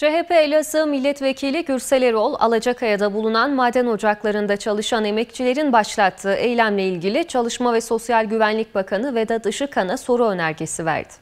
CHP Elazığ Milletvekili Gürsel Erol, Alacakaya'da bulunan maden ocaklarında çalışan emekçilerin başlattığı eylemle ilgili Çalışma ve Sosyal Güvenlik Bakanı Vedat Işıkhan'a soru önergesi verdi.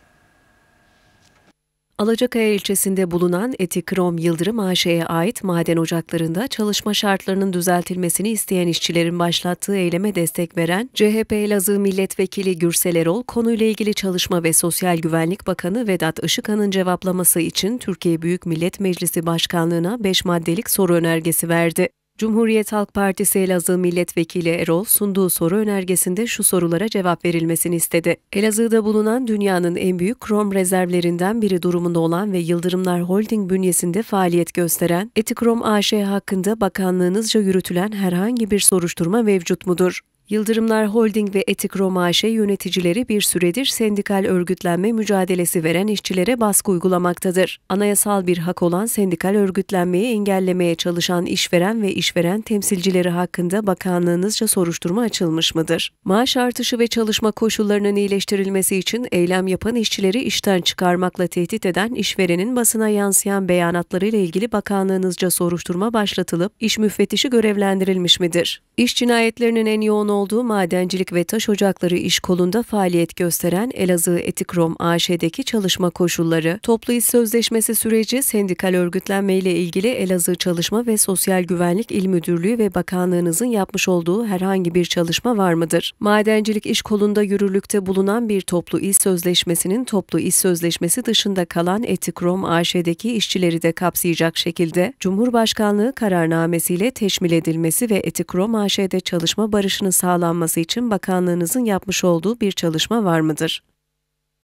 Alacakaya ilçesinde bulunan Etikrom Yıldırım AŞ'ye ait maden ocaklarında çalışma şartlarının düzeltilmesini isteyen işçilerin başlattığı eyleme destek veren CHP Elazığ Milletvekili Gürsel Erol, konuyla ilgili Çalışma ve Sosyal Güvenlik Bakanı Vedat Işıkhan'ın cevaplaması için Türkiye Büyük Millet Meclisi Başkanlığı'na 5 maddelik soru önergesi verdi. Cumhuriyet Halk Partisi Elazığ Milletvekili Erol sunduğu soru önergesinde şu sorulara cevap verilmesini istedi. Elazığ'da bulunan dünyanın en büyük krom rezervlerinden biri durumunda olan ve Yıldırımlar Holding bünyesinde faaliyet gösteren Etikrom AŞ hakkında bakanlığınızca yürütülen herhangi bir soruşturma mevcut mudur? Yıldırımlar Holding ve Etik Roma Romaşe yöneticileri bir süredir sendikal örgütlenme mücadelesi veren işçilere baskı uygulamaktadır. Anayasal bir hak olan sendikal örgütlenmeyi engellemeye çalışan işveren ve işveren temsilcileri hakkında bakanlığınızca soruşturma açılmış mıdır? Maaş artışı ve çalışma koşullarının iyileştirilmesi için eylem yapan işçileri işten çıkarmakla tehdit eden işverenin basına yansıyan beyanatlarıyla ilgili bakanlığınızca soruşturma başlatılıp iş müfettişi görevlendirilmiş midir? İş cinayetlerinin en yoğun olduğu madencilik ve taş ocakları iş kolunda faaliyet gösteren Elazığ Etikrom AŞ'deki çalışma koşulları, toplu iş sözleşmesi süreci, sendikal örgütlenmeyle ilgili Elazığ Çalışma ve Sosyal Güvenlik İl Müdürlüğü ve Bakanlığınızın yapmış olduğu herhangi bir çalışma var mıdır? Madencilik iş kolunda yürürlükte bulunan bir toplu iş sözleşmesinin toplu iş sözleşmesi dışında kalan Etikrom AŞ'deki işçileri de kapsayacak şekilde Cumhurbaşkanlığı kararnamesiyle teşmil edilmesi ve Etikrom AŞ'de çalışma barışını sağlamak sağlanması için bakanlığınızın yapmış olduğu bir çalışma var mıdır?